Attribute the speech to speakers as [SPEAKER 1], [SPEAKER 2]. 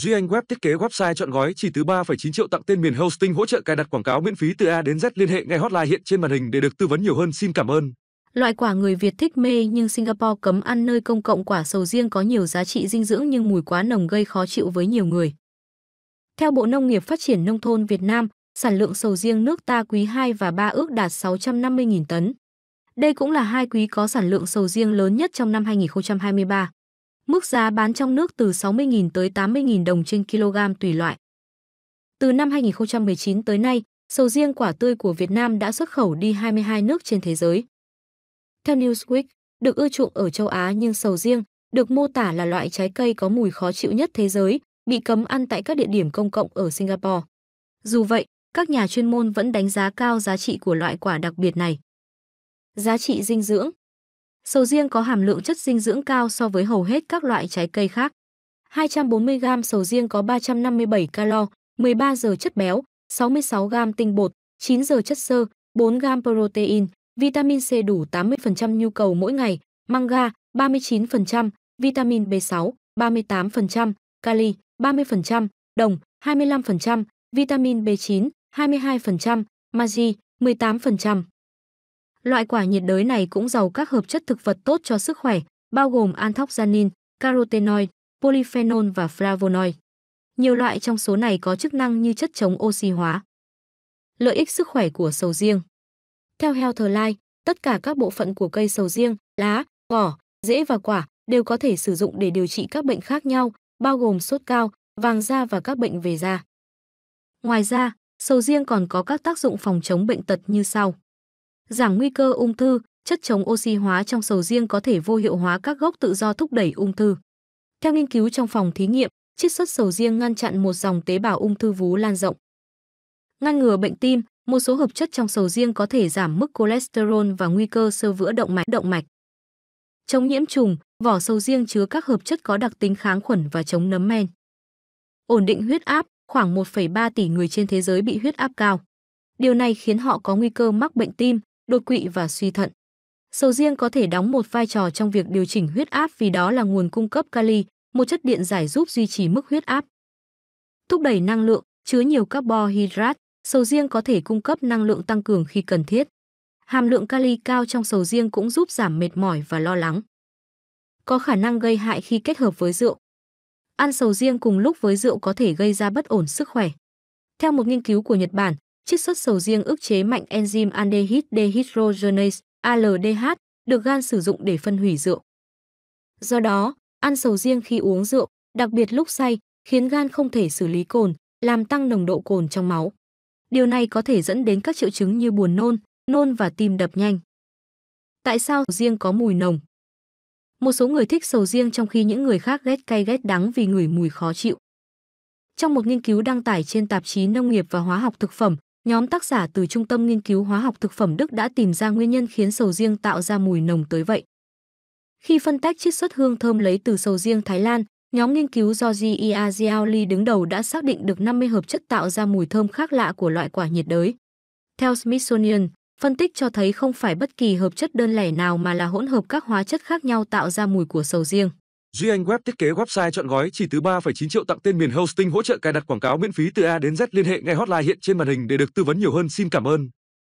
[SPEAKER 1] Duy Anh Web thiết kế website chọn gói chỉ từ 3,9 triệu tặng tên miền hosting hỗ trợ cài đặt quảng cáo miễn phí từ A đến Z liên hệ ngay hotline hiện trên màn hình để được tư vấn nhiều hơn. Xin cảm ơn. Loại quả người Việt thích mê nhưng Singapore cấm ăn nơi công cộng quả sầu riêng có nhiều giá trị dinh dưỡng nhưng mùi quá nồng gây khó chịu với nhiều người. Theo Bộ Nông nghiệp Phát triển Nông thôn Việt Nam, sản lượng sầu riêng nước ta quý 2 và 3 ước đạt 650.000 tấn. Đây cũng là hai quý có sản lượng sầu riêng lớn nhất trong năm 2023. Mức giá bán trong nước từ 60.000 tới 80.000 đồng trên kg tùy loại. Từ năm 2019 tới nay, sầu riêng quả tươi của Việt Nam đã xuất khẩu đi 22 nước trên thế giới. Theo Newsweek, được ưa chuộng ở châu Á nhưng sầu riêng được mô tả là loại trái cây có mùi khó chịu nhất thế giới, bị cấm ăn tại các địa điểm công cộng ở Singapore. Dù vậy, các nhà chuyên môn vẫn đánh giá cao giá trị của loại quả đặc biệt này. Giá trị dinh dưỡng Sầu riêng có hàm lượng chất dinh dưỡng cao so với hầu hết các loại trái cây khác. 240 g sầu riêng có 357 calo, 13 giờ chất béo, 66 g tinh bột, 9 giờ chất xơ, 4 g protein, vitamin C đủ 80% nhu cầu mỗi ngày, manga 39%, vitamin B6 38%, kali 30%, đồng 25%, vitamin B9 22%, magie 18%. Loại quả nhiệt đới này cũng giàu các hợp chất thực vật tốt cho sức khỏe, bao gồm anthocyanin, carotenoid, polyphenol và flavonoid. Nhiều loại trong số này có chức năng như chất chống oxy hóa. Lợi ích sức khỏe của sầu riêng Theo Healthline, tất cả các bộ phận của cây sầu riêng, lá, vỏ, rễ và quả đều có thể sử dụng để điều trị các bệnh khác nhau, bao gồm sốt cao, vàng da và các bệnh về da. Ngoài ra, sầu riêng còn có các tác dụng phòng chống bệnh tật như sau giảm nguy cơ ung thư, chất chống oxy hóa trong sầu riêng có thể vô hiệu hóa các gốc tự do thúc đẩy ung thư. Theo nghiên cứu trong phòng thí nghiệm, chiết xuất sầu riêng ngăn chặn một dòng tế bào ung thư vú lan rộng. Ngăn ngừa bệnh tim, một số hợp chất trong sầu riêng có thể giảm mức cholesterol và nguy cơ sơ vữa động mạch động mạch. Chống nhiễm trùng, vỏ sầu riêng chứa các hợp chất có đặc tính kháng khuẩn và chống nấm men. Ổn định huyết áp, khoảng 1,3 tỷ người trên thế giới bị huyết áp cao. Điều này khiến họ có nguy cơ mắc bệnh tim, đột quỵ và suy thận. Sầu riêng có thể đóng một vai trò trong việc điều chỉnh huyết áp vì đó là nguồn cung cấp kali, một chất điện giải giúp duy trì mức huyết áp. Thúc đẩy năng lượng, chứa nhiều carbohydrate, sầu riêng có thể cung cấp năng lượng tăng cường khi cần thiết. Hàm lượng kali cao trong sầu riêng cũng giúp giảm mệt mỏi và lo lắng. Có khả năng gây hại khi kết hợp với rượu. Ăn sầu riêng cùng lúc với rượu có thể gây ra bất ổn sức khỏe. Theo một nghiên cứu của Nhật Bản, chiết xuất sầu riêng ức chế mạnh enzyme aldehyde dehydrogenase ALDH được gan sử dụng để phân hủy rượu. Do đó, ăn sầu riêng khi uống rượu, đặc biệt lúc say, khiến gan không thể xử lý cồn, làm tăng nồng độ cồn trong máu. Điều này có thể dẫn đến các triệu chứng như buồn nôn, nôn và tim đập nhanh. Tại sao riêng có mùi nồng? Một số người thích sầu riêng trong khi những người khác ghét cay ghét đắng vì ngửi mùi khó chịu. Trong một nghiên cứu đăng tải trên tạp chí Nông nghiệp và Hóa học thực phẩm, Nhóm tác giả từ Trung tâm Nghiên cứu Hóa học Thực phẩm Đức đã tìm ra nguyên nhân khiến sầu riêng tạo ra mùi nồng tới vậy. Khi phân tách chiết xuất hương thơm lấy từ sầu riêng Thái Lan, nhóm nghiên cứu do Gia Li đứng đầu đã xác định được 50 hợp chất tạo ra mùi thơm khác lạ của loại quả nhiệt đới. Theo Smithsonian, phân tích cho thấy không phải bất kỳ hợp chất đơn lẻ nào mà là hỗn hợp các hóa chất khác nhau tạo ra mùi của sầu riêng. Duy Anh Web thiết kế website chọn gói chỉ từ 3,9 triệu tặng tên miền hosting hỗ trợ cài đặt quảng cáo miễn phí từ A đến Z liên hệ ngay hotline hiện trên màn hình để được tư vấn nhiều hơn. Xin cảm ơn.